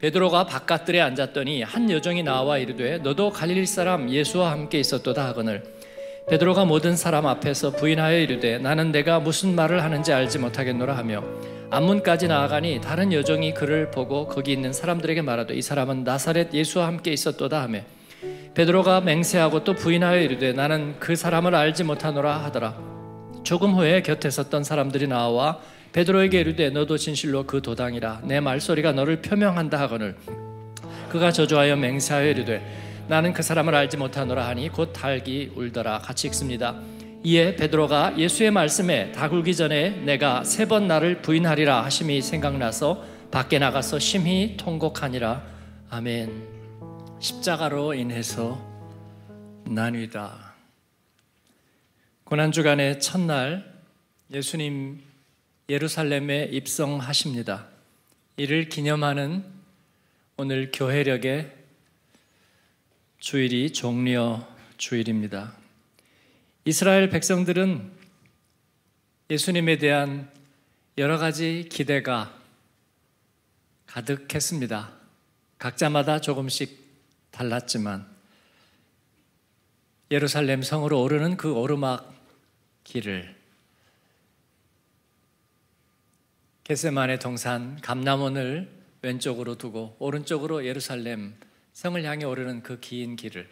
베드로가 바깥들에 앉았더니 한 여종이 나와 이르되 너도 갈릴 사람 예수와 함께 있었도다 하거늘 베드로가 모든 사람 앞에서 부인하여 이르되 나는 내가 무슨 말을 하는지 알지 못하겠노라 하며 안문까지 나아가니 다른 여종이 그를 보고 거기 있는 사람들에게 말하되 이 사람은 나사렛 예수와 함께 있었도다 하며 베드로가 맹세하고 또 부인하여 이르되 나는 그 사람을 알지 못하노라 하더라 조금 후에 곁에 섰던 사람들이 나와 베드로에게 이르되 너도 진실로 그 도당이라 내 말소리가 너를 표명한다 하거늘 그가 저주하여 맹세하여 이르되 나는 그 사람을 알지 못하노라 하니 곧 달기 울더라 같이 읽습니다 이에 베드로가 예수의 말씀에 다굴기 전에 내가 세 번 나를 부인하리라 하심이 생각나서 밖에 나가서 심히 통곡하니라 아멘 십자가로 인해서 나뉘다 고난주간의 첫날 예수님 예루살렘에 입성하십니다. 이를 기념하는 오늘 교회력의 주일이 종려 주일입니다. 이스라엘 백성들은 예수님에 대한 여러 가지 기대가 가득했습니다. 각자마다 조금씩 달랐지만 예루살렘 성으로 오르는 그 오르막 길을 겟세만의 동산 감남원을 왼쪽으로 두고 오른쪽으로 예루살렘 성을 향해 오르는 그 긴 길을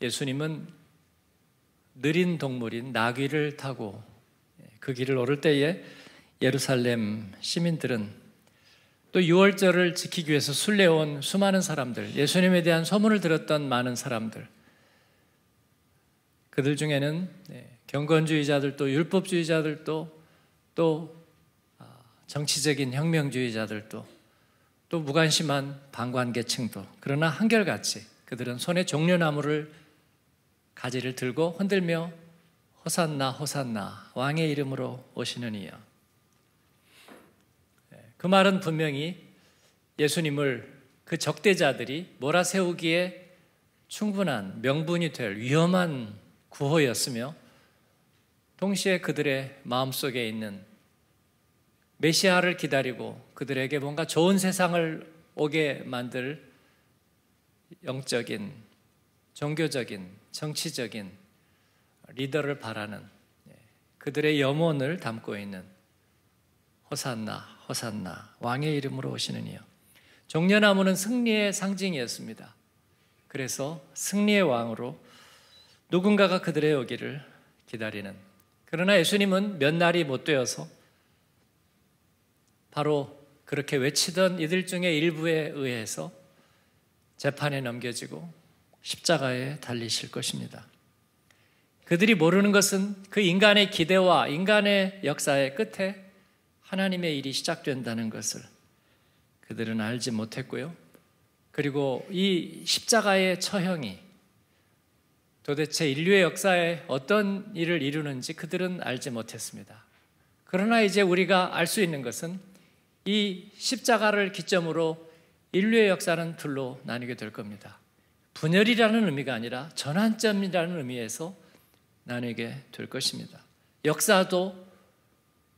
예수님은 느린 동물인 나귀를 타고 그 길을 오를 때에 예루살렘 시민들은 또유월절을 지키기 위해서 순례온 수많은 사람들, 예수님에 대한 소문을 들었던 많은 사람들, 그들 중에는 예, 경건주의자들도 율법주의자들도 또 정치적인 혁명주의자들도 또 무관심한 방관계층도 그러나 한결같이 그들은 손에 종려나무를 가지를 들고 흔들며 호산나 호산나 왕의 이름으로 오시는 이여 예, 그 말은 분명히 예수님을 그 적대자들이 몰아세우기에 충분한 명분이 될 위험한 구호였으며 동시에 그들의 마음속에 있는 메시아를 기다리고 그들에게 뭔가 좋은 세상을 오게 만들 영적인, 종교적인, 정치적인 리더를 바라는 예, 그들의 염원을 담고 있는 호산나, 호산나, 왕의 이름으로 오시는 이요. 종려나무는 승리의 상징이었습니다. 그래서 승리의 왕으로 누군가가 그들의 오기를 기다리는. 그러나 예수님은 몇 날이 못 되어서 바로 그렇게 외치던 이들 중에 일부에 의해서 재판에 넘겨지고 십자가에 달리실 것입니다. 그들이 모르는 것은 그 인간의 기대와 인간의 역사의 끝에 하나님의 일이 시작된다는 것을 그들은 알지 못했고요. 그리고 이 십자가의 처형이 도대체 인류의 역사에 어떤 일을 이루는지 그들은 알지 못했습니다. 그러나 이제 우리가 알 수 있는 것은 이 십자가를 기점으로 인류의 역사는 둘로 나뉘게 될 겁니다. 분열이라는 의미가 아니라 전환점이라는 의미에서 나뉘게 될 것입니다. 역사도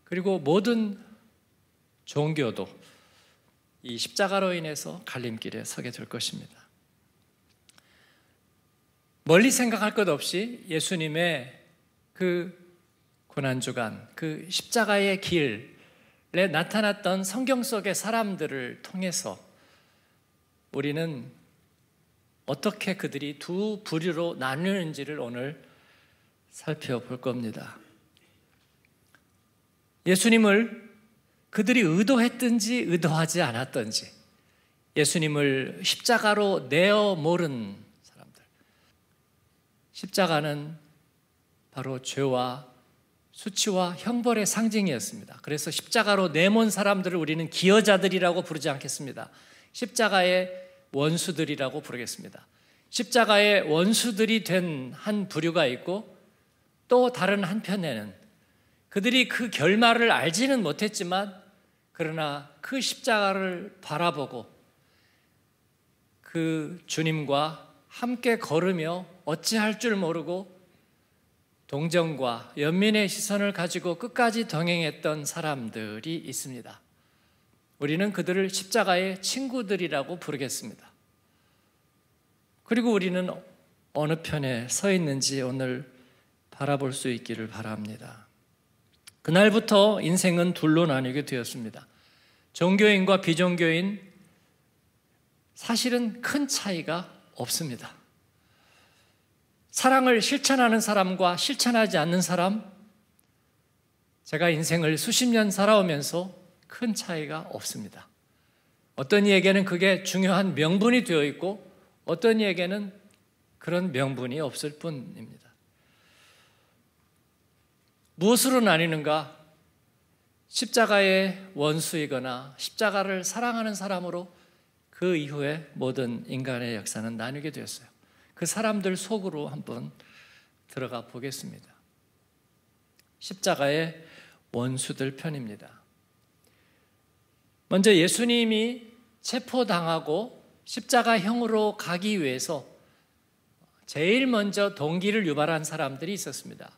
그리고 모든 종교도 이 십자가로 인해서 갈림길에 서게 될 것입니다. 멀리 생각할 것 없이 예수님의 그 고난주간, 그 십자가의 길, 네, 나타났던 성경 속의 사람들을 통해서 우리는 어떻게 그들이 두 부류로 나뉘는지를 오늘 살펴볼 겁니다. 예수님을 그들이 의도했든지 의도하지 않았든지 예수님을 십자가로 내어 모른 사람들. 십자가는 바로 죄와 수치와 형벌의 상징이었습니다. 그래서 십자가로 내몬 사람들을 우리는 기여자들이라고 부르지 않겠습니다. 십자가의 원수들이라고 부르겠습니다. 십자가의 원수들이 된 한 부류가 있고 또 다른 한편에는 그들이 그 결말을 알지는 못했지만 그러나 그 십자가를 바라보고 그 주님과 함께 걸으며 어찌할 줄 모르고 동정과 연민의 시선을 가지고 끝까지 동행했던 사람들이 있습니다. 우리는 그들을 십자가의 친구들이라고 부르겠습니다. 그리고 우리는 어느 편에 서 있는지 오늘 바라볼 수 있기를 바랍니다. 그날부터 인생은 둘로 나뉘게 되었습니다. 종교인과 비종교인 사실은 큰 차이가 없습니다. 사랑을 실천하는 사람과 실천하지 않는 사람, 제가 인생을 수십 년 살아오면서 큰 차이가 없습니다. 어떤 이에게는 그게 중요한 명분이 되어 있고, 어떤 이에게는 그런 명분이 없을 뿐입니다. 무엇으로 나뉘는가? 십자가의 원수이거나 십자가를 사랑하는 사람으로 그 이후에 모든 인간의 역사는 나뉘게 되었어요. 그 사람들 속으로 한번 들어가 보겠습니다. 십자가의 원수들 편입니다. 먼저 예수님이 체포당하고 십자가형으로 가기 위해서 제일 먼저 동기를 유발한 사람들이 있었습니다.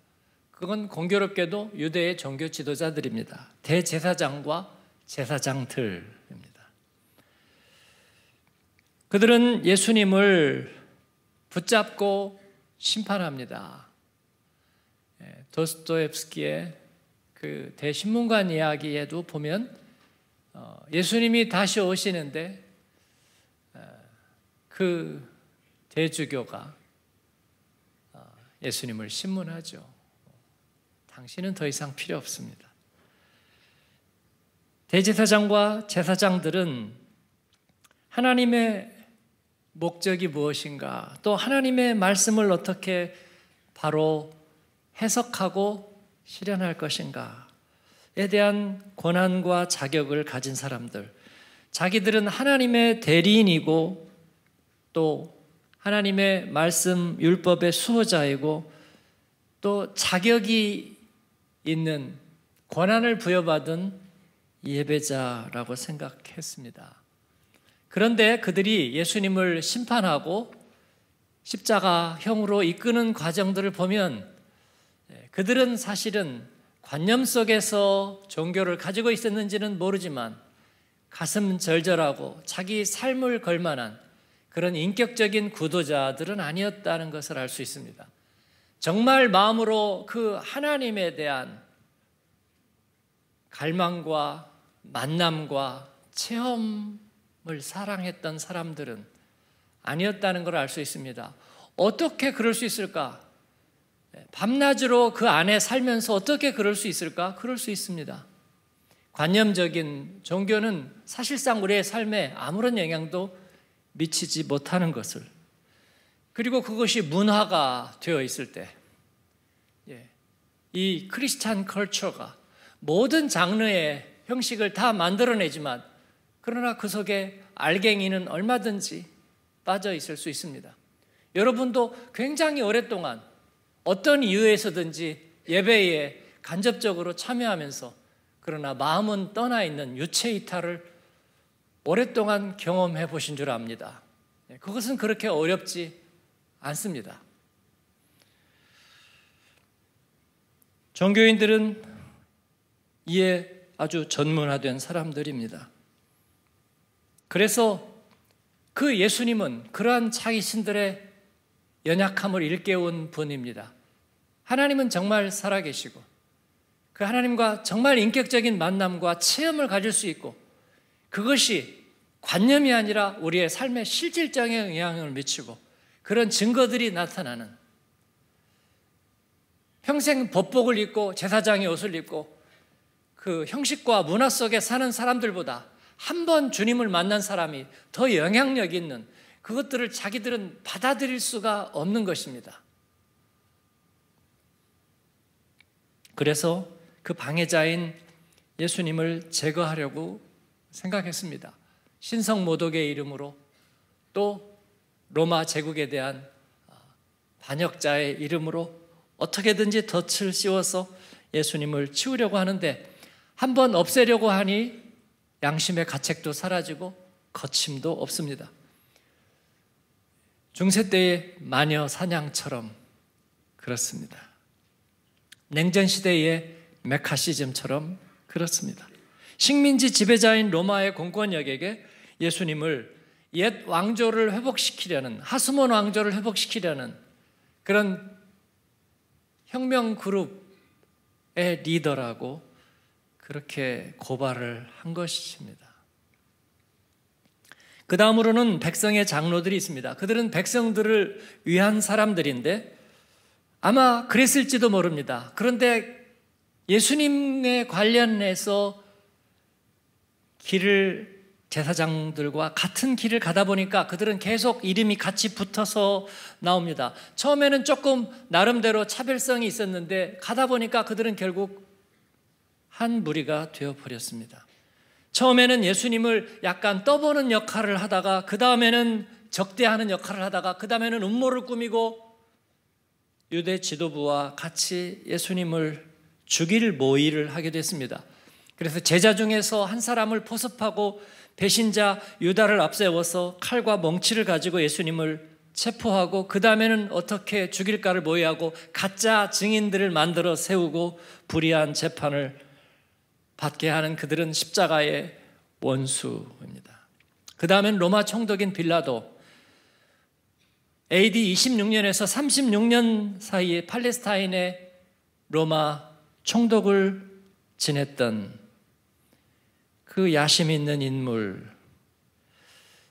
그건 공교롭게도 유대의 종교 지도자들입니다. 대제사장과 제사장들입니다. 그들은 예수님을 붙잡고 심판합니다. 예, 도스토옙스키의 그 대신문관 이야기에도 보면 어, 예수님이 다시 오시는데 어, 그 대주교가 어, 예수님을 신문하죠. 당신은 더 이상 필요 없습니다. 대제사장과 제사장들은 하나님의 목적이 무엇인가, 또 하나님의 말씀을 어떻게 바로 해석하고 실현할 것인가에 대한 권한과 자격을 가진 사람들, 자기들은 하나님의 대리인이고 또 하나님의 말씀 율법의 수호자이고 또 자격이 있는 권한을 부여받은 예배자라고 생각했습니다. 그런데 그들이 예수님을 심판하고 십자가형으로 이끄는 과정들을 보면 예, 그들은 사실은 관념 속에서 종교를 가지고 있었는지는 모르지만 가슴 절절하고 자기 삶을 걸만한 그런 인격적인 구도자들은 아니었다는 것을 알 수 있습니다. 정말 마음으로 그 하나님에 대한 갈망과 만남과 체험 하나님을 사랑했던 사람들은 아니었다는 걸 알 수 있습니다. 어떻게 그럴 수 있을까? 네, 밤낮으로 그 안에 살면서 어떻게 그럴 수 있을까? 그럴 수 있습니다. 관념적인 종교는 사실상 우리의 삶에 아무런 영향도 미치지 못하는 것을 그리고 그것이 문화가 되어 있을 때, 예, 이 크리스찬 컬처가 모든 장르의 형식을 다 만들어내지만 그러나 그 속에 알갱이는 얼마든지 빠져 있을 수 있습니다. 여러분도 굉장히 오랫동안 어떤 이유에서든지 예배에 간접적으로 참여하면서 그러나 마음은 떠나 있는 유체 이탈을 오랫동안 경험해 보신 줄 압니다. 예, 그것은 그렇게 어렵지 않습니다. 종교인들은 이에 아주 전문화된 사람들입니다. 그래서 그 예수님은 그러한 차기 신들의 연약함을 일깨운 분입니다. 하나님은 정말 살아계시고 그 하나님과 정말 인격적인 만남과 체험을 가질 수 있고 그것이 관념이 아니라 우리의 삶의 실질적인 영향을 미치고 그런 증거들이 나타나는 평생 법복을 입고 제사장의 옷을 입고 그 형식과 문화 속에 사는 사람들보다 한번 주님을 만난 사람이 더 영향력 있는 그것들을 자기들은 받아들일 수가 없는 것입니다. 그래서 그 방해자인 예수님을 제거하려고 생각했습니다. 신성 모독의 이름으로 또 로마 제국에 대한 아, 반역자의 이름으로 어떻게든지 덫을 씌워서 예수님을 치우려고 하는데 한 번 없애려고 하니 양심의 가책도 사라지고 거침도 없습니다. 중세 때의 마녀 사냥처럼 그렇습니다. 냉전 시대의 메카시즘처럼 그렇습니다. 식민지 지배자인 로마의 공권력에게 예수님을 옛 왕조를 회복시키려는 하스몬 왕조를 회복시키려는 그런 혁명 그룹의 리더라고 그렇게 고발을 한 것입니다. 그 다음으로는 백성의 장로들이 있습니다. 그들은 백성들을 위한 사람들인데 아마 그랬을지도 모릅니다. 그런데 예수님에 관련해서 길을 제사장들과 같은 길을 가다 보니까 그들은 계속 이름이 같이 붙어서 나옵니다. 처음에는 조금 나름대로 차별성이 있었는데 가다 보니까 그들은 결국 한 무리가 되어버렸습니다. 처음에는 예수님을 약간 떠보는 역할을 하다가, 그 다음에는 적대하는 역할을 하다가, 그 다음에는 음모를 꾸미고, 유대 지도부와 같이 예수님을 죽일 모의를 하게 됐습니다. 그래서 제자 중에서 한 사람을 포섭하고 배신자 유다를 앞세워서 칼과 멍치를 가지고 예수님을 체포하고 그 다음에는 어떻게 죽일까를 모의하고 가짜 증인들을 만들어 세우고 불의한 재판을 받게 하는 그들은 십자가의 원수입니다. 그 다음엔 로마 총독인 빌라도 AD 26년에서 36년 사이에 팔레스타인의 로마 총독을 지냈던 그 야심 있는 인물.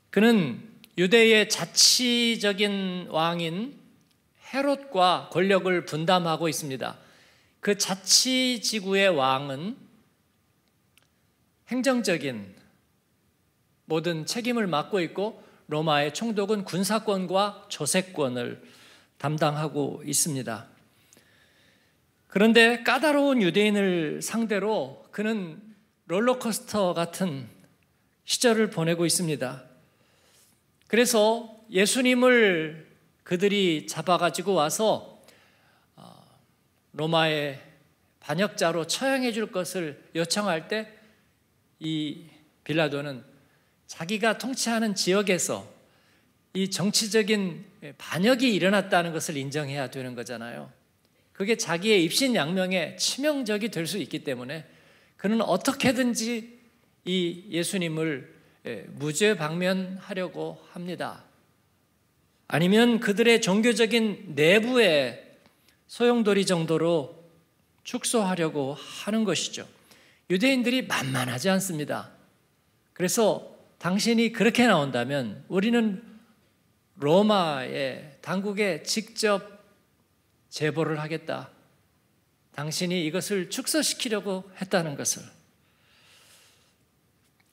그는 유대의 자치적인 왕인 헤롯과 권력을 분담하고 있습니다. 그 자치 지구의 왕은 행정적인 모든 책임을 맡고 있고 로마의 총독은 군사권과 조세권을 담당하고 있습니다. 그런데 까다로운 유대인을 상대로 그는 롤러코스터 같은 시절을 보내고 있습니다. 그래서 예수님을 그들이 잡아가지고 와서 어, 로마의 반역자로 처형해 줄 것을 요청할 때이 빌라도는 자기가 통치하는 지역에서 이 정치적인 반역이 일어났다는 것을 인정해야 되는 거잖아요. 그게 자기의 입신양명에 치명적이 될 수 있기 때문에 그는 어떻게든지 이 예수님을 예, 무죄 방면하려고 합니다. 아니면 그들의 종교적인 내부에 소용돌이 정도로 축소하려고 하는 것이죠. 유대인들이 만만하지 않습니다. 그래서 당신이 그렇게 나온다면 우리는 로마의 당국에 직접 제보를 하겠다. 당신이 이것을 축소시키려고 했다는 것을.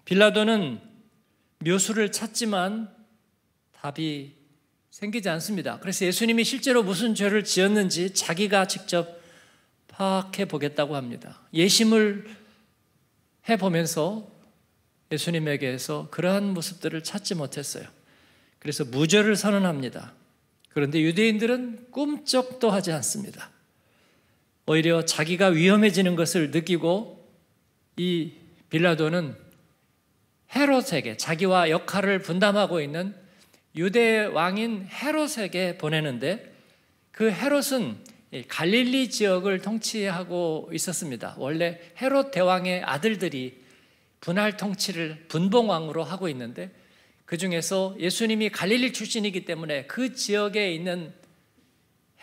빌라도는 묘수를 찾지만 답이 생기지 않습니다. 그래서 예수님이 실제로 무슨 죄를 지었는지 자기가 직접 파악해 보겠다고 합니다. 예심을 해보면서 예수님에게서 그러한 모습들을 찾지 못했어요. 그래서 무죄를 선언합니다. 그런데 유대인들은 꿈쩍도 하지 않습니다. 오히려 자기가 위험해지는 것을 느끼고 이 빌라도는 헤롯에게 자기와 역할을 분담하고 있는 유대 왕인 헤롯에게 보내는데 그 헤롯은 예, 갈릴리 지역을 통치하고 있었습니다. 원래 헤롯 대왕의 아들들이 분할 통치를 분봉왕으로 하고 있는데 그 중에서 예수님이 갈릴리 출신이기 때문에 그 지역에 있는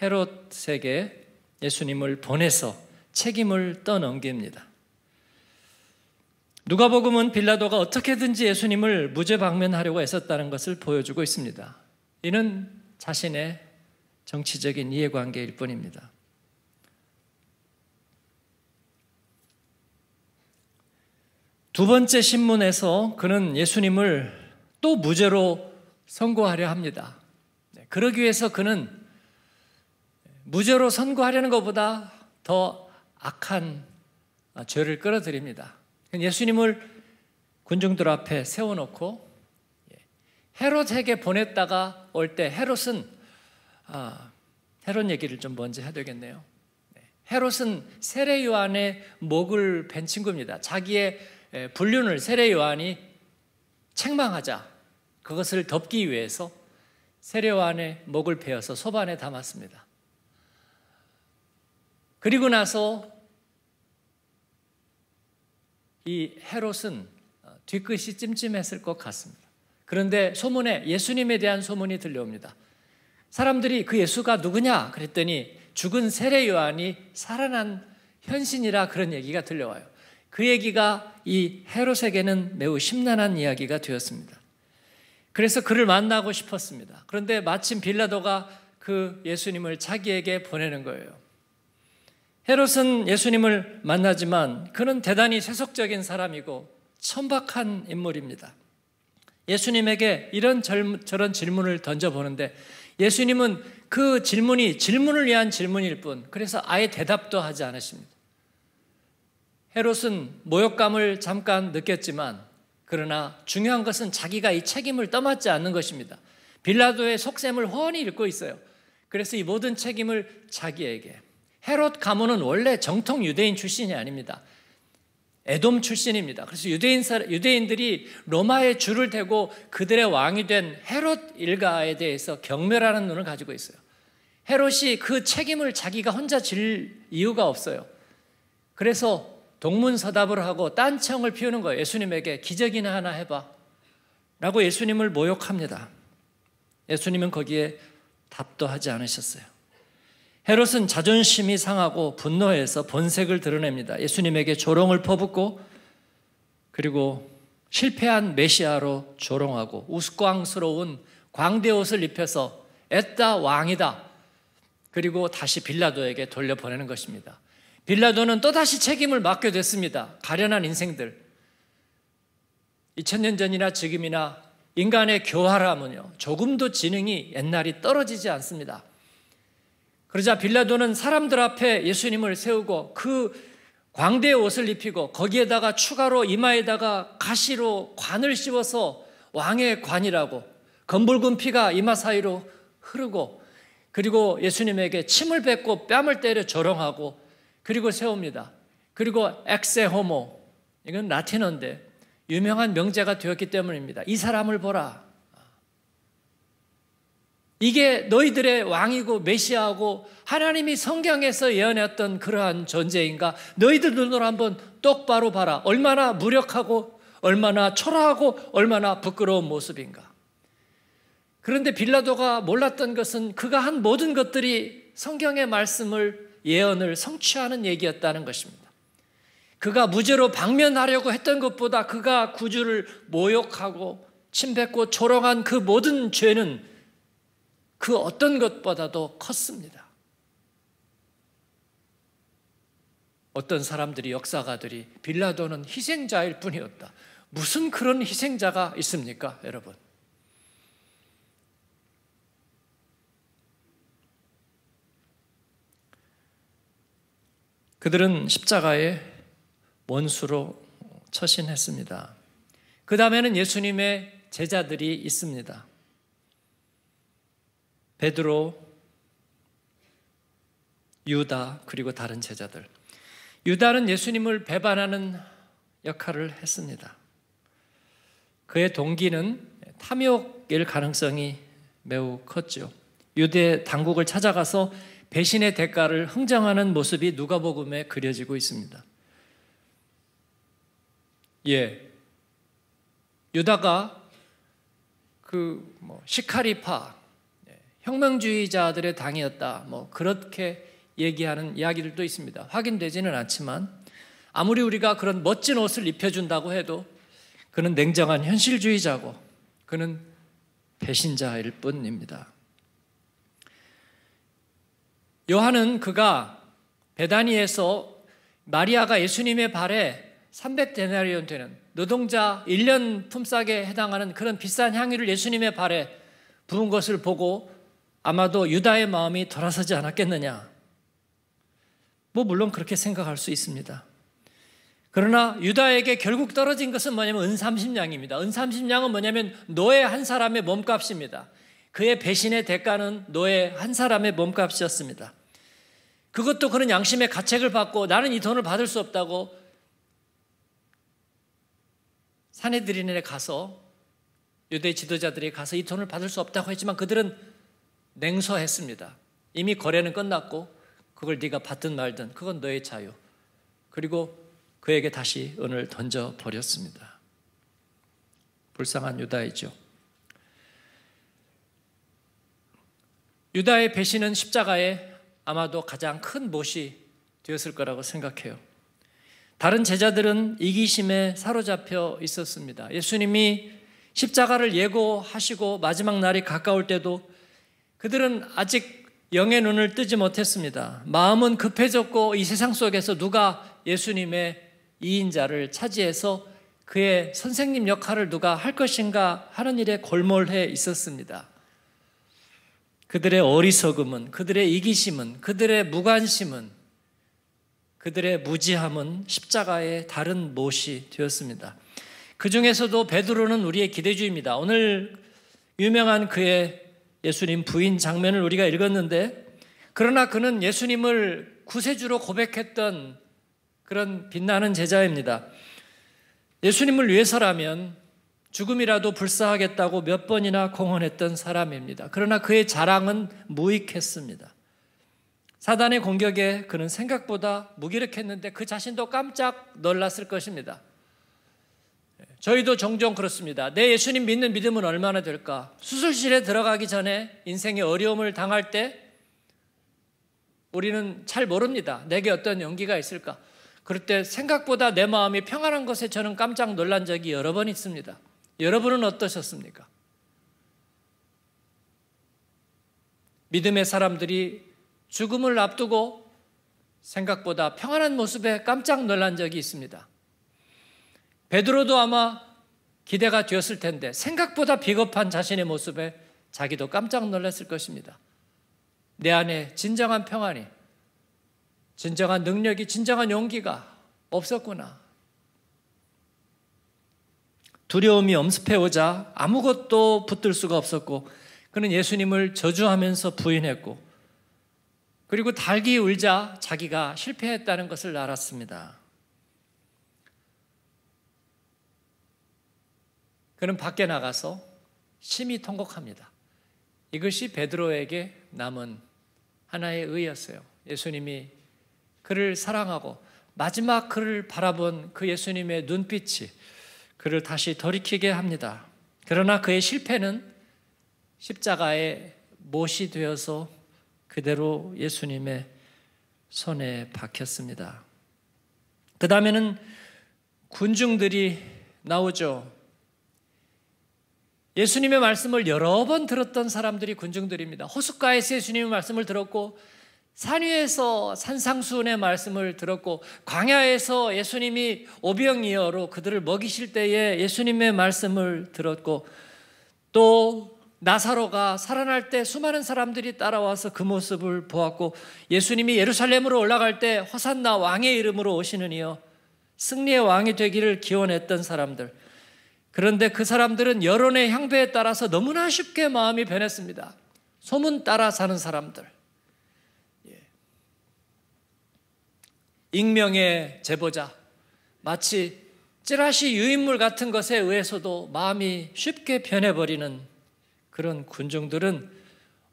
헤롯에게 예수님을 보내서 책임을 떠넘깁니다. 누가복음은 빌라도가 어떻게든지 예수님을 무죄 방면하려고 애썼다는 것을 보여주고 있습니다. 이는 자신의 정치적인 이해관계일 뿐입니다. 두 번째 신문에서 그는 예수님을 또 무죄로 선고하려 합니다. 네, 그러기 위해서 그는 무죄로 선고하려는 것보다 더 악한 죄를 끌어들입니다. 예수님을 군중들 앞에 세워놓고 예, 헤롯에게 보냈다가 올 때 헤롯은 아, 헤롯 얘기를 좀 먼저 해야 되겠네요. 네, 헤롯은 세례 요한의 목을 벤 친구입니다. 자기의 불륜을 세례 요한이 책망하자 그것을 덮기 위해서 세례 요한의 목을 베어서 소반에 담았습니다. 그리고 나서 이 헤롯은 어, 뒤끝이 찜찜했을 것 같습니다. 그런데 소문에 예수님에 대한 소문이 들려옵니다. 사람들이 그 예수가 누구냐 그랬더니 죽은 세례 요한이 살아난 현신이라 그런 얘기가 들려와요. 그 얘기가 이 헤롯에게는 매우 심란한 이야기가 되었습니다. 그래서 그를 만나고 싶었습니다. 그런데 마침 빌라도가 그 예수님을 자기에게 보내는 거예요. 헤롯은 예수님을 만나지만 그는 대단히 세속적인 사람이고 천박한 인물입니다. 예수님에게 이런 저런 질문을 던져보는데 예수님은 그 질문이 질문을 위한 질문일 뿐 그래서 아예 대답도 하지 않으십니다. 헤롯은 모욕감을 잠깐 느꼈지만 그러나 중요한 것은 자기가 이 책임을 떠맡지 않는 것입니다. 빌라도의 속셈을 훤히 읽고 있어요. 그래서 이 모든 책임을 자기에게. 헤롯 가문은 원래 정통 유대인 출신이 아닙니다. 에돔 출신입니다. 그래서 유대인 유대인들이 로마의 줄을 대고 그들의 왕이 된 헤롯 일가에 대해서 경멸하는 눈을 가지고 있어요. 헤롯이 그 책임을 자기가 혼자 질 이유가 없어요. 그래서 동문서답을 하고 딴청을 피우는 거예요. 예수님에게 기적이나 하나 해봐. 라고 예수님을 모욕합니다. 예수님은 거기에 답도 하지 않으셨어요. 헤롯은 자존심이 상하고 분노해서 본색을 드러냅니다. 예수님에게 조롱을 퍼붓고 그리고 실패한 메시아로 조롱하고 우스꽝스러운 광대 옷을 입혀서 에따 왕이다. 그리고 다시 빌라도에게 돌려보내는 것입니다. 빌라도는 또다시 책임을 맡게 됐습니다. 가련한 인생들. 2000년 전이나 지금이나 인간의 교활함은요, 조금도 지능이 옛날이 떨어지지 않습니다. 그러자 빌라도는 사람들 앞에 예수님을 세우고 그 광대의 옷을 입히고 거기에다가 추가로 이마에다가 가시로 관을 씌워서 왕의 관이라고 검붉은 피가 이마 사이로 흐르고 그리고 예수님에게 침을 뱉고 뺨을 때려 조롱하고 그리고 세웁니다. 그리고 엑세호모 이건 라틴어인데 유명한 명제가 되었기 때문입니다. 이 사람을 보라. 이게 너희들의 왕이고 메시아고 하나님이 성경에서 예언했던 그러한 존재인가? 너희들 눈으로 한번 똑바로 봐라. 얼마나 무력하고 얼마나 초라하고 얼마나 부끄러운 모습인가? 그런데 빌라도가 몰랐던 것은 그가 한 모든 것들이 성경의 말씀을 예언을 성취하는 얘기였다는 것입니다. 그가 무죄로 방면하려고 했던 것보다 그가 구주를 모욕하고 침뱉고 조롱한 그 모든 죄는 그 어떤 것보다도 컸습니다. 어떤 사람들이 역사가들이 빌라도는 희생자일 뿐이었다. 무슨 그런 희생자가 있습니까, 여러분? 그들은 십자가에 원수로 처신했습니다. 그 다음에는 예수님의 제자들이 있습니다. 베드로, 유다 그리고 다른 제자들. 유다는 예수님을 배반하는 역할을 했습니다. 그의 동기는 탐욕일 가능성이 매우 컸죠. 유대 당국을 찾아가서 배신의 대가를 흥정하는 모습이 누가복음에 그려지고 있습니다. 예. 유다가 그뭐 시카리파 혁명주의자들의 당이었다. 뭐 그렇게 얘기하는 이야기들도 있습니다. 확인되지는 않지만 아무리 우리가 그런 멋진 옷을 입혀준다고 해도 그는 냉정한 현실주의자고 그는 배신자일 뿐입니다. 요한은 그가 베다니에서 마리아가 예수님의 발에 300데나리온 되는 노동자 1년 품삯에 해당하는 그런 비싼 향유를 예수님의 발에 부은 것을 보고 아마도 유다의 마음이 돌아서지 않았겠느냐. 뭐, 물론 그렇게 생각할 수 있습니다. 그러나 유다에게 결국 떨어진 것은 뭐냐면 은삼십냥입니다. 은삼십냥은 뭐냐면 노예 한 사람의 몸값입니다. 그의 배신의 대가는 노예 한 사람의 몸값이었습니다. 그것도 그런 양심의 가책을 받고 나는 이 돈을 받을 수 없다고 사내들인에 가서 유대 지도자들이 가서 이 돈을 받을 수 없다고 했지만 그들은 냉소했습니다. 이미 거래는 끝났고 그걸 네가 받든 말든 그건 너의 자유. 그리고 그에게 다시 은을 던져 버렸습니다. 불쌍한 유다이죠. 유다의 배신은 십자가에 아마도 가장 큰 못이 되었을 거라고 생각해요. 다른 제자들은 이기심에 사로잡혀 있었습니다. 예수님이 십자가를 예고하시고 마지막 날이 가까울 때도 그들은 아직 영의 눈을 뜨지 못했습니다. 마음은 급해졌고 이 세상 속에서 누가 예수님의 이인자를 차지해서 그의 선생님 역할을 누가 할 것인가 하는 일에 골몰해 있었습니다. 그들의 어리석음은, 그들의 이기심은, 그들의 무관심은, 그들의 무지함은 십자가의 다른 못이 되었습니다. 그 중에서도 베드로는 우리의 기대주입니다. 오늘 유명한 그의 예수님 부인 장면을 우리가 읽었는데 그러나 그는 예수님을 구세주로 고백했던 그런 빛나는 제자입니다. 예수님을 위해서라면 죽음이라도 불사하겠다고 몇 번이나 공언했던 사람입니다. 그러나 그의 자랑은 무익했습니다. 사단의 공격에 그는 생각보다 무기력했는데 그 자신도 깜짝 놀랐을 것입니다. 저희도 종종 그렇습니다. 내 예수님 믿는 믿음은 얼마나 될까? 수술실에 들어가기 전에 인생의 어려움을 당할 때 우리는 잘 모릅니다. 내게 어떤 용기가 있을까? 그럴 때 생각보다 내 마음이 평안한 것에 저는 깜짝 놀란 적이 여러 번 있습니다. 여러분은 어떠셨습니까? 믿음의 사람들이 죽음을 앞두고 생각보다 평안한 모습에 깜짝 놀란 적이 있습니다. 베드로도 아마 기대가 되었을 텐데 생각보다 비겁한 자신의 모습에 자기도 깜짝 놀랐을 것입니다. 내 안에 진정한 평안이, 진정한 능력이, 진정한 용기가 없었구나. 두려움이 엄습해 오자 아무것도 붙들 수가 없었고 그는 예수님을 저주하면서 부인했고 그리고 닭이 울자 자기가 실패했다는 것을 알았습니다. 그는 밖에 나가서 심히 통곡합니다. 이것이 베드로에게 남은 하나의 의였어요. 예수님이 그를 사랑하고 마지막 그를 바라본 그 예수님의 눈빛이 그를 다시 돌이키게 합니다. 그러나 그의 실패는 십자가의 못이 되어서 그대로 예수님의 손에 박혔습니다. 그 다음에는 군중들이 나오죠. 예수님의 말씀을 여러 번 들었던 사람들이 군중들입니다. 호숫가에서 예수님의 말씀을 들었고 산 위에서 산상수훈의 말씀을 들었고 광야에서 예수님이 오병이어로 그들을 먹이실 때에 예수님의 말씀을 들었고 또 나사로가 살아날 때 수많은 사람들이 따라와서 그 모습을 보았고 예수님이 예루살렘으로 올라갈 때 호산나 왕의 이름으로 오시는 이여 승리의 왕이 되기를 기원했던 사람들 그런데 그 사람들은 여론의 향배에 따라서 너무나 쉽게 마음이 변했습니다. 소문 따라 사는 사람들. 예. 익명의 제보자. 마치 찌라시 유인물 같은 것에 의해서도 마음이 쉽게 변해버리는 그런 군중들은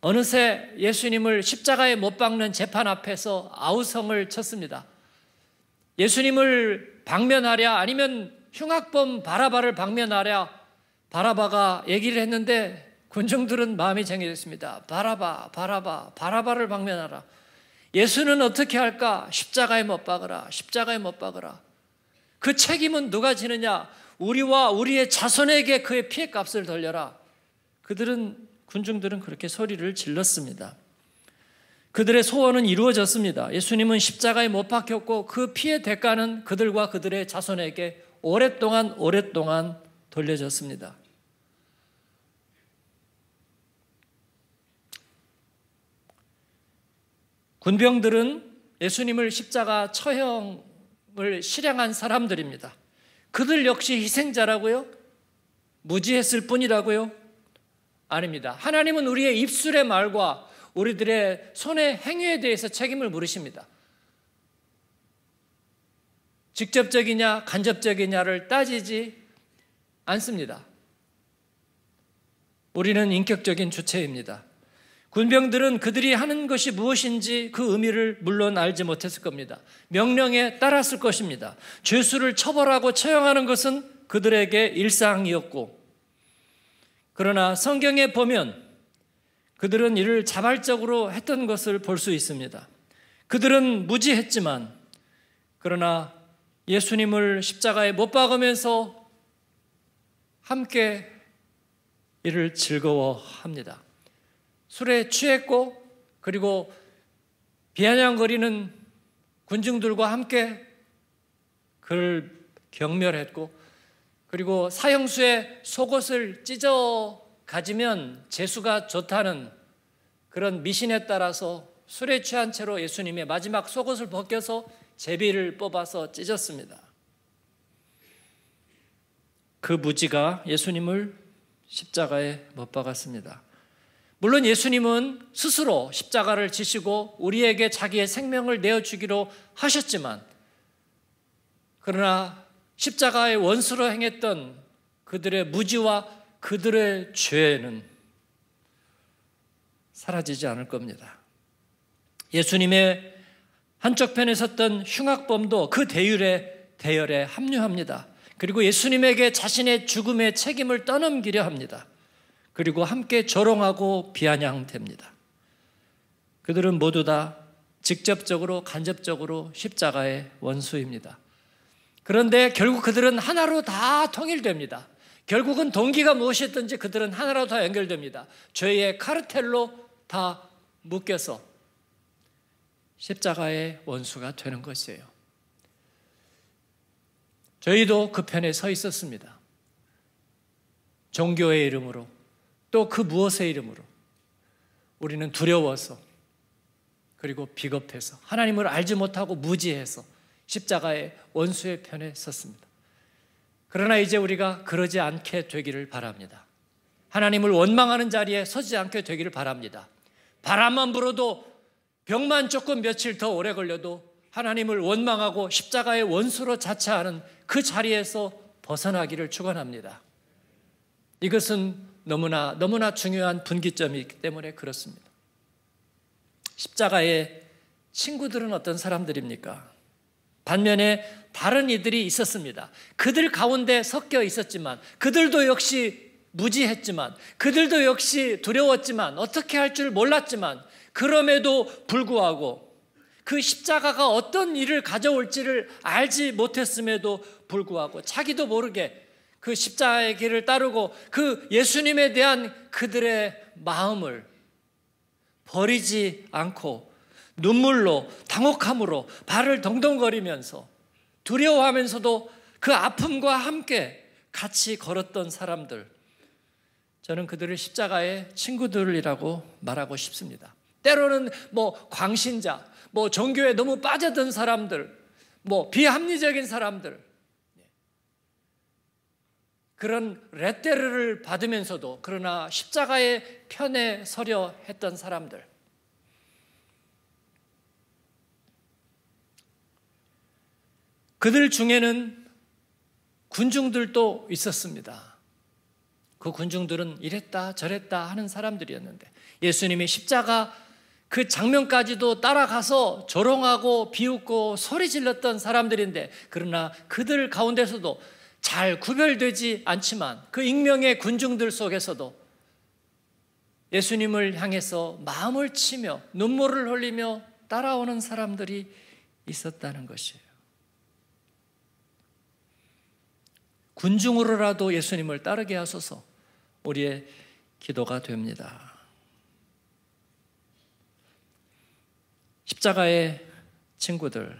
어느새 예수님을 십자가에 못 박는 재판 앞에서 아우성을 쳤습니다. 예수님을 방면하랴 아니면 흉악범 바라바를 방면하랴 바라바가 얘기를 했는데 군중들은 마음이 쟁여졌습니다. 바라바, 바라바, 바라바를 방면하라. 예수는 어떻게 할까? 십자가에 못 박으라. 십자가에 못 박으라. 그 책임은 누가 지느냐? 우리와 우리의 자손에게 그의 피해 값을 돌려라. 그들은 군중들은 그렇게 소리를 질렀습니다. 그들의 소원은 이루어졌습니다. 예수님은 십자가에 못 박혔고 그 피의 대가는 그들과 그들의 자손에게 오랫동안 오랫동안 돌려졌습니다. 군병들은 예수님을 십자가 처형을 실행한 사람들입니다. 그들 역시 희생자라고요? 무지했을 뿐이라고요? 아닙니다. 하나님은 우리의 입술의 말과 우리들의 손의 행위에 대해서 책임을 물으십니다. 직접적이냐 간접적이냐를 따지지 않습니다. 우리는 인격적인 주체입니다. 군병들은 그들이 하는 것이 무엇인지 그 의미를 물론 알지 못했을 겁니다. 명령에 따랐을 것입니다. 죄수를 처벌하고 처형하는 것은 그들에게 일상이었고, 그러나 성경에 보면 그들은 이를 자발적으로 했던 것을 볼 수 있습니다. 그들은 무지했지만, 그러나 예수님을 십자가에 못 박으면서 함께 이를 즐거워합니다. 술에 취했고 그리고 비아냥거리는 군중들과 함께 그를 경멸했고 그리고 사형수의 속옷을 찢어 가지면 재수가 좋다는 그런 미신에 따라서 술에 취한 채로 예수님의 마지막 속옷을 벗겨서 제비를 뽑아서 찢었습니다. 그 무지가 예수님을 십자가에 못 박았습니다. 물론 예수님은 스스로 십자가를 지시고 우리에게 자기의 생명을 내어주기로 하셨지만, 그러나 십자가의 원수로 행했던 그들의 무지와 그들의 죄는 사라지지 않을 겁니다. 예수님의 한쪽 편에 섰던 흉악범도 그 대율에 대열에 합류합니다. 그리고 예수님에게 자신의 죽음의 책임을 떠넘기려 합니다. 그리고 함께 조롱하고 비아냥됩니다. 그들은 모두 다 직접적으로 간접적으로 십자가의 원수입니다. 그런데 결국 그들은 하나로 다 통일됩니다. 결국은 동기가 무엇이었든지 그들은 하나로 다 연결됩니다. 죄의 카르텔로 다 묶여서 십자가의 원수가 되는 것이에요. 저희도 그 편에 서 있었습니다. 종교의 이름으로 또 그 무엇의 이름으로 우리는 두려워서 그리고 비겁해서 하나님을 알지 못하고 무지해서 십자가의 원수의 편에 섰습니다. 그러나 이제 우리가 그러지 않게 되기를 바랍니다. 하나님을 원망하는 자리에 서지 않게 되기를 바랍니다. 바람만 불어도 병만 조금 며칠 더 오래 걸려도 하나님을 원망하고 십자가의 원수로 자처하는 그 자리에서 벗어나기를 축원합니다. 이것은 너무나 너무나 중요한 분기점이기 때문에 그렇습니다. 십자가의 친구들은 어떤 사람들입니까? 반면에 다른 이들이 있었습니다. 그들 가운데 섞여 있었지만 그들도 역시 무지했지만 그들도 역시 두려웠지만 어떻게 할 줄 몰랐지만 그럼에도 불구하고 그 십자가가 어떤 일을 가져올지를 알지 못했음에도 불구하고 자기도 모르게 그 십자가의 길을 따르고 그 예수님에 대한 그들의 마음을 버리지 않고 눈물로 당혹함으로 발을 덩덩거리면서 두려워하면서도 그 아픔과 함께 같이 걸었던 사람들 저는 그들을 십자가의 친구들이라고 말하고 싶습니다. 때로는 뭐 광신자, 뭐 종교에 너무 빠져든 사람들, 뭐 비합리적인 사람들, 그런 레테르를 받으면서도 그러나 십자가의 편에 서려 했던 사람들. 그들 중에는 군중들도 있었습니다. 그 군중들은 이랬다 저랬다 하는 사람들이었는데 예수님이 십자가 그 장면까지도 따라가서 조롱하고 비웃고 소리 질렀던 사람들인데 그러나 그들 가운데서도 잘 구별되지 않지만 그 익명의 군중들 속에서도 예수님을 향해서 마음을 치며 눈물을 흘리며 따라오는 사람들이 있었다는 것이에요. 군중으로라도 예수님을 따르게 하소서 우리의 기도가 됩니다. 십자가의 친구들.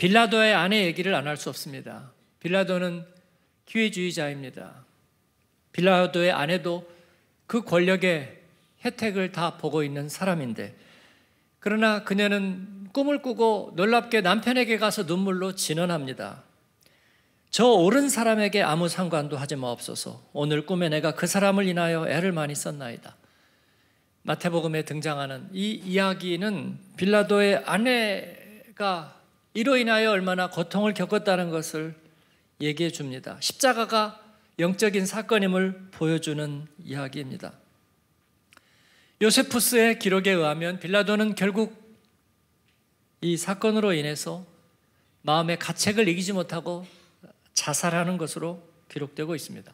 빌라도의 아내 얘기를 안 할 수 없습니다. 빌라도는 기회주의자입니다. 빌라도의 아내도 그 권력의 혜택을 다 보고 있는 사람인데, 그러나 그녀는 꿈을 꾸고 놀랍게 남편에게 가서 눈물로 진언합니다. 저 옳은 사람에게 아무 상관도 하지 마옵소서. 오늘 꿈에 내가 그 사람을 인하여 애를 많이 썼나이다. 마태복음에 등장하는 이 이야기는 빌라도의 아내가 이로 인하여 얼마나 고통을 겪었다는 것을 얘기해 줍니다. 십자가가 영적인 사건임을 보여주는 이야기입니다. 요세푸스의 기록에 의하면 빌라도는 결국 이 사건으로 인해서 마음의 가책을 이기지 못하고 자살하는 것으로 기록되고 있습니다.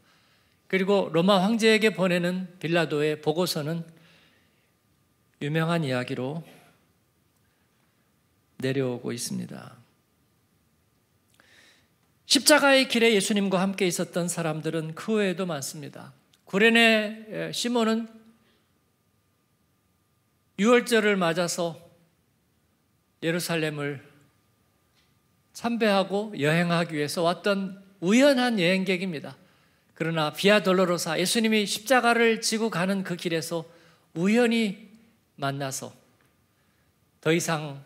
그리고 로마 황제에게 보내는 빌라도의 보고서는 유명한 이야기로 내려오고 있습니다. 십자가의 길에 예수님과 함께 있었던 사람들은 그 외에도 많습니다. 구레네 시몬은 유월절을 맞아서 예루살렘을 참배하고 여행하기 위해서 왔던 우연한 여행객입니다. 그러나 비아 돌로로사 예수님이 십자가를 지고 가는 그 길에서 우연히 만나서 더 이상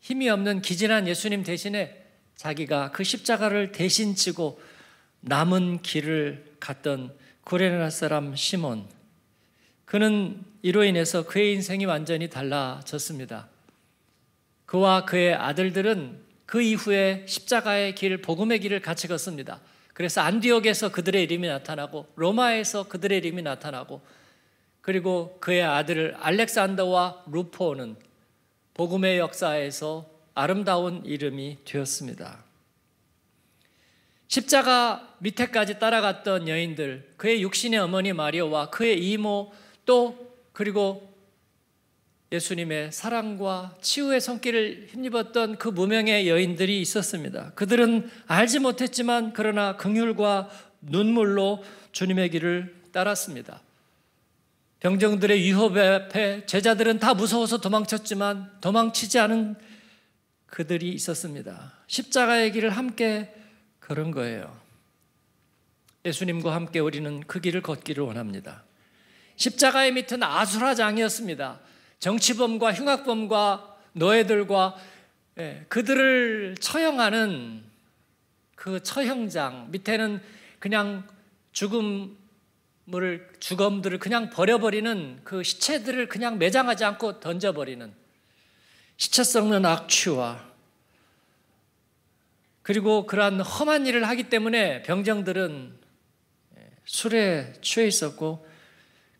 힘이 없는 기진한 예수님 대신에 자기가 그 십자가를 대신 치고 남은 길을 갔던 구레나 사람 시몬. 그는 이로 인해서 그의 인생이 완전히 달라졌습니다. 그와 그의 아들들은 그 이후에 십자가의 길, 복음의 길을 같이 걷습니다. 그래서 안디옥에서 그들의 이름이 나타나고 로마에서 그들의 이름이 나타나고 그리고 그의 아들 알렉산더와 루포는 복음의 역사에서 아름다운 이름이 되었습니다. 십자가 밑에까지 따라갔던 여인들, 그의 육신의 어머니 마리아와 그의 이모 또 그리고 예수님의 사랑과 치유의 손길을 힘입었던 그 무명의 여인들이 있었습니다. 그들은 알지 못했지만 그러나 긍휼과 눈물로 주님의 길을 따랐습니다. 병정들의 위협 앞에 제자들은 다 무서워서 도망쳤지만 도망치지 않은 그들이 있었습니다. 십자가의 길을 함께 걸은 거예요. 예수님과 함께 우리는 그 길을 걷기를 원합니다. 십자가의 밑은 아수라장이었습니다. 정치범과 흉악범과 노예들과 예, 그들을 처형하는 그 처형장 밑에는 그냥 죽음 물을 주검들을 그냥 버려버리는 그 시체들을 그냥 매장하지 않고 던져버리는 시체 썩는 악취와 그리고 그러한 험한 일을 하기 때문에 병정들은 예, 술에 취해 있었고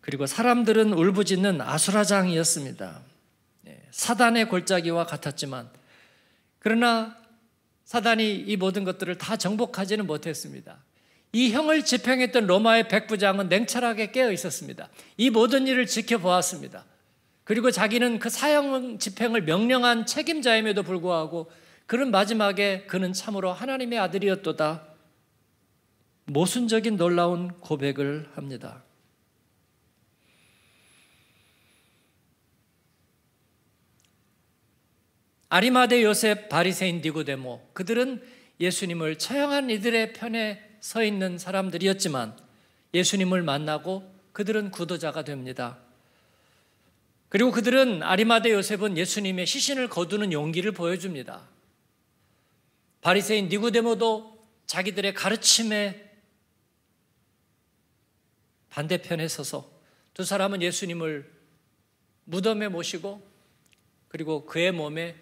그리고 사람들은 울부짖는 아수라장이었습니다. 예, 사단의 골짜기와 같았지만 그러나 사단이 이 모든 것들을 다 정복하지는 못했습니다. 이 형을 집행했던 로마의 백부장은 냉철하게 깨어 있었습니다. 이 모든 일을 지켜보았습니다. 그리고 자기는 그 사형 집행을 명령한 책임자임에도 불구하고 그런 마지막에 그는 참으로 하나님의 아들이었도다. 모순적인 놀라운 고백을 합니다. 아리마대 요셉 바리새인 디고데모 그들은 예수님을 처형한 이들의 편에 서 있는 사람들이었지만 예수님을 만나고 그들은 구도자가 됩니다. 그리고 그들은 아리마대 요셉은 예수님의 시신을 거두는 용기를 보여줍니다. 바리새인 니고데모도 자기들의 가르침에 반대편에 서서 두 사람은 예수님을 무덤에 모시고 그리고 그의 몸에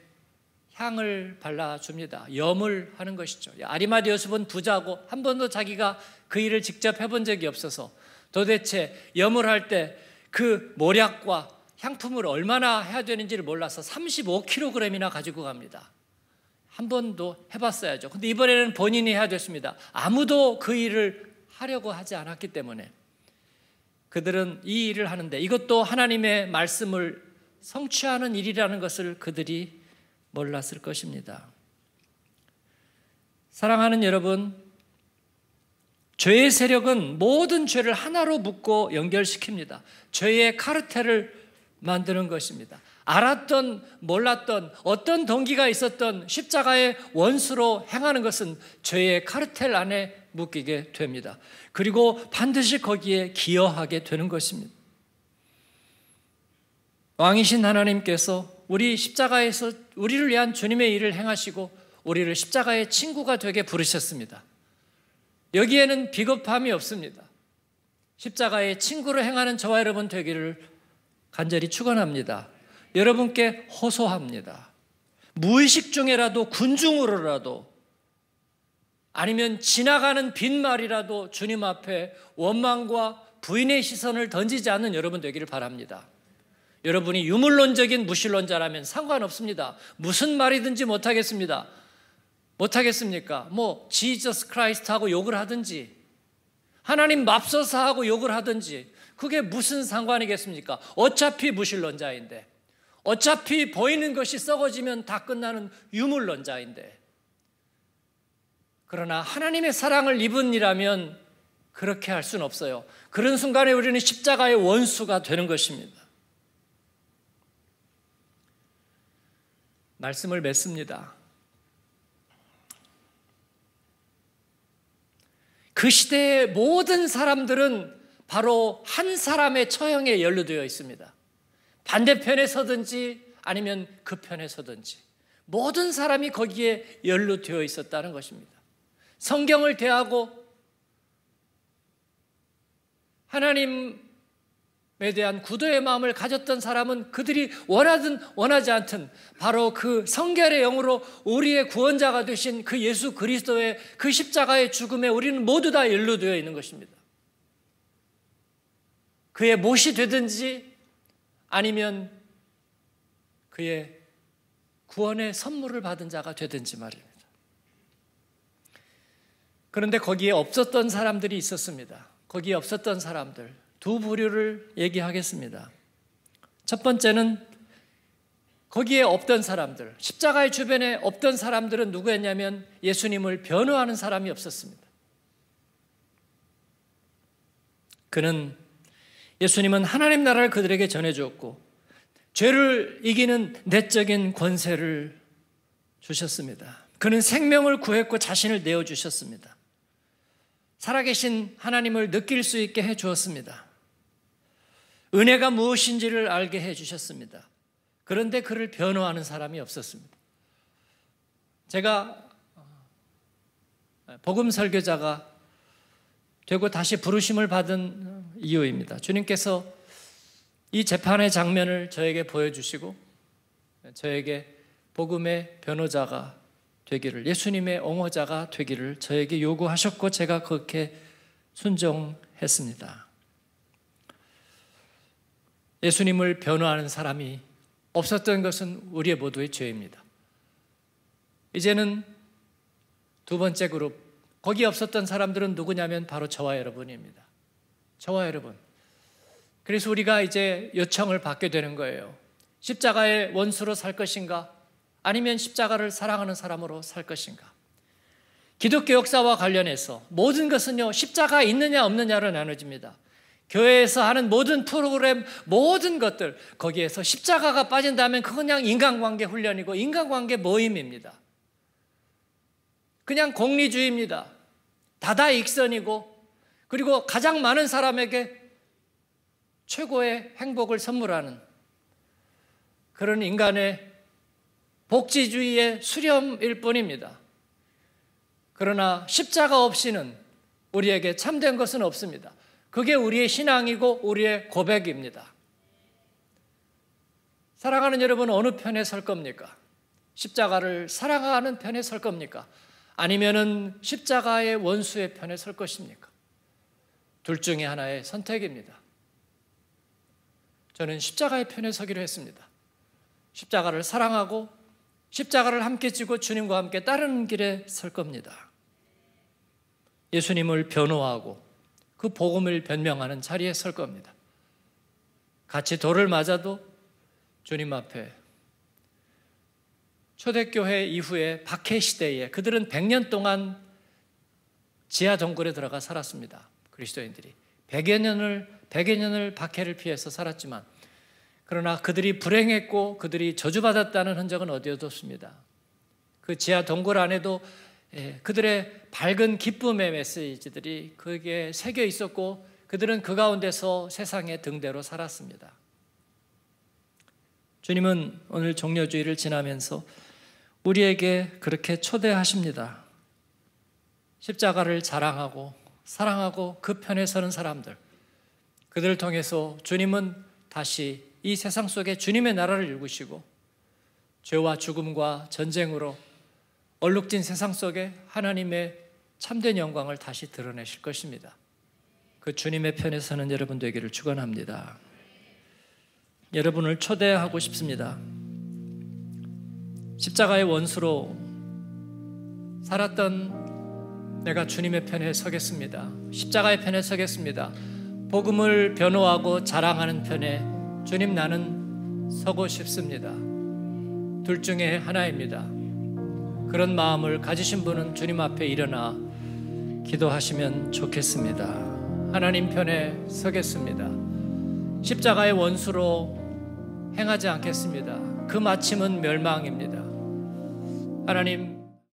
향을 발라줍니다. 염을 하는 것이죠. 아리마디 요셉은 부자고 한 번도 자기가 그 일을 직접 해본 적이 없어서 도대체 염을 할 때 그 모략과 향품을 얼마나 해야 되는지를 몰라서 35kg이나 가지고 갑니다. 한 번도 해봤어야죠. 근데 이번에는 본인이 해야 됐습니다. 아무도 그 일을 하려고 하지 않았기 때문에 그들은 이 일을 하는데 이것도 하나님의 말씀을 성취하는 일이라는 것을 그들이 몰랐을 것입니다. 사랑하는 여러분, 죄의 세력은 모든 죄를 하나로 묶고 연결시킵니다. 죄의 카르텔을 만드는 것입니다. 알았던 몰랐던 어떤 동기가 있었던 십자가의 원수로 행하는 것은 죄의 카르텔 안에 묶이게 됩니다. 그리고 반드시 거기에 기여하게 되는 것입니다. 왕이신 하나님께서 우리 십자가에서 우리를 위한 주님의 일을 행하시고 우리를 십자가의 친구가 되게 부르셨습니다. 여기에는 비겁함이 없습니다. 십자가의 친구를 행하는 저와 여러분 되기를 간절히 축원합니다. 여러분께 호소합니다. 무의식 중에라도 군중으로라도 아니면 지나가는 빈말이라도 주님 앞에 원망과 부인의 시선을 던지지 않는 여러분 되기를 바랍니다. 여러분이 유물론적인 무신론자라면 상관없습니다. 무슨 말이든지 못하겠습니다. 못하겠습니까? 뭐, 지저스 크라이스트 하고 욕을 하든지, 하나님 맙소사 하고 욕을 하든지, 그게 무슨 상관이겠습니까? 어차피 무신론자인데, 어차피 보이는 것이 썩어지면 다 끝나는 유물론자인데, 그러나 하나님의 사랑을 입은 이라면 그렇게 할 수는 없어요. 그런 순간에 우리는 십자가의 원수가 되는 것입니다. 말씀을 맺습니다. 그 시대의 모든 사람들은 바로 한 사람의 처형에 연루되어 있습니다. 반대편에 서든지 아니면 그 편에 서든지 모든 사람이 거기에 연루되어 있었다는 것입니다. 성경을 대하고 하나님 에 대한 구도의 마음을 가졌던 사람은 그들이 원하든 원하지 않든 바로 그 성결의 영으로 우리의 구원자가 되신 그 예수 그리스도의 그 십자가의 죽음에 우리는 모두 다 연루되어 있는 것입니다. 그의 못이 되든지 아니면 그의 구원의 선물을 받은 자가 되든지 말입니다. 그런데 거기에 없었던 사람들이 있었습니다. 거기에 없었던 사람들. 두 부류를 얘기하겠습니다. 첫 번째는 거기에 없던 사람들, 십자가의 주변에 없던 사람들은 누구였냐면 예수님을 변호하는 사람이 없었습니다. 그는 예수님은 하나님 나라를 그들에게 전해주었고 죄를 이기는 내적인 권세를 주셨습니다. 그는 생명을 구했고 자신을 내어 주셨습니다. 살아계신 하나님을 느낄 수 있게 해 주었습니다. 은혜가 무엇인지를 알게 해주셨습니다. 그런데 그를 변호하는 사람이 없었습니다. 제가 복음 설교자가 되고 다시 부르심을 받은 이유입니다. 주님께서 이 재판의 장면을 저에게 보여주시고 저에게 복음의 변호자가 되기를 예수님의 옹호자가 되기를 저에게 요구하셨고 제가 그렇게 순종했습니다. 예수님을 변호하는 사람이 없었던 것은 우리의 모두의 죄입니다. 이제는 두 번째 그룹, 거기 없었던 사람들은 누구냐면 바로 저와 여러분입니다. 저와 여러분. 그래서 우리가 이제 요청을 받게 되는 거예요. 십자가의 원수로 살 것인가? 아니면 십자가를 사랑하는 사람으로 살 것인가? 기독교 역사와 관련해서 모든 것은요, 십자가 있느냐 없느냐로 나눠집니다. 교회에서 하는 모든 프로그램, 모든 것들, 거기에서 십자가가 빠진다면 그건 그냥 인간관계 훈련이고 인간관계 모임입니다. 그냥 공리주의입니다. 다다익선이고, 그리고 가장 많은 사람에게 최고의 행복을 선물하는 그런 인간의 복지주의의 수렴일 뿐입니다. 그러나 십자가 없이는 우리에게 참된 것은 없습니다. 그게 우리의 신앙이고 우리의 고백입니다. 사랑하는 여러분 어느 편에 설 겁니까? 십자가를 사랑하는 편에 설 겁니까? 아니면은 십자가의 원수의 편에 설 것입니까? 둘 중에 하나의 선택입니다. 저는 십자가의 편에 서기로 했습니다. 십자가를 사랑하고 십자가를 함께 지고 주님과 함께 따르는 길에 설 겁니다. 예수님을 변호하고 그 복음을 변명하는 자리에 설 겁니다. 같이 돌을 맞아도 주님 앞에 초대교회 이후에 박해 시대에 그들은 100년 동안 지하 동굴에 들어가 살았습니다. 그리스도인들이 100여 년을 100여 년을 박해를 피해서 살았지만 그러나 그들이 불행했고 그들이 저주받았다는 흔적은 어디에도 없습니다. 그 지하 동굴 안에도 예, 그들의 밝은 기쁨의 메시지들이 그게 새겨 있었고 그들은 그 가운데서 세상의 등대로 살았습니다. 주님은 오늘 종려주의를 지나면서 우리에게 그렇게 초대하십니다. 십자가를 자랑하고 사랑하고 그 편에 서는 사람들. 그들을 통해서 주님은 다시 이 세상 속에 주님의 나라를 일구시고 죄와 죽음과 전쟁으로 얼룩진 세상 속에 하나님의 참된 영광을 다시 드러내실 것입니다. 그 주님의 편에 서는 여러분 되기를 축원합니다. 여러분을 초대하고 싶습니다. 십자가의 원수로 살았던 내가 주님의 편에 서겠습니다. 십자가의 편에 서겠습니다. 복음을 변호하고 자랑하는 편에 주님 나는 서고 싶습니다. 둘 중에 하나입니다. 그런 마음을 가지신 분은 주님 앞에 일어나 기도하시면 좋겠습니다. 하나님 편에 서겠습니다. 십자가의 원수로 행하지 않겠습니다. 그 마침은 멸망입니다. 하나님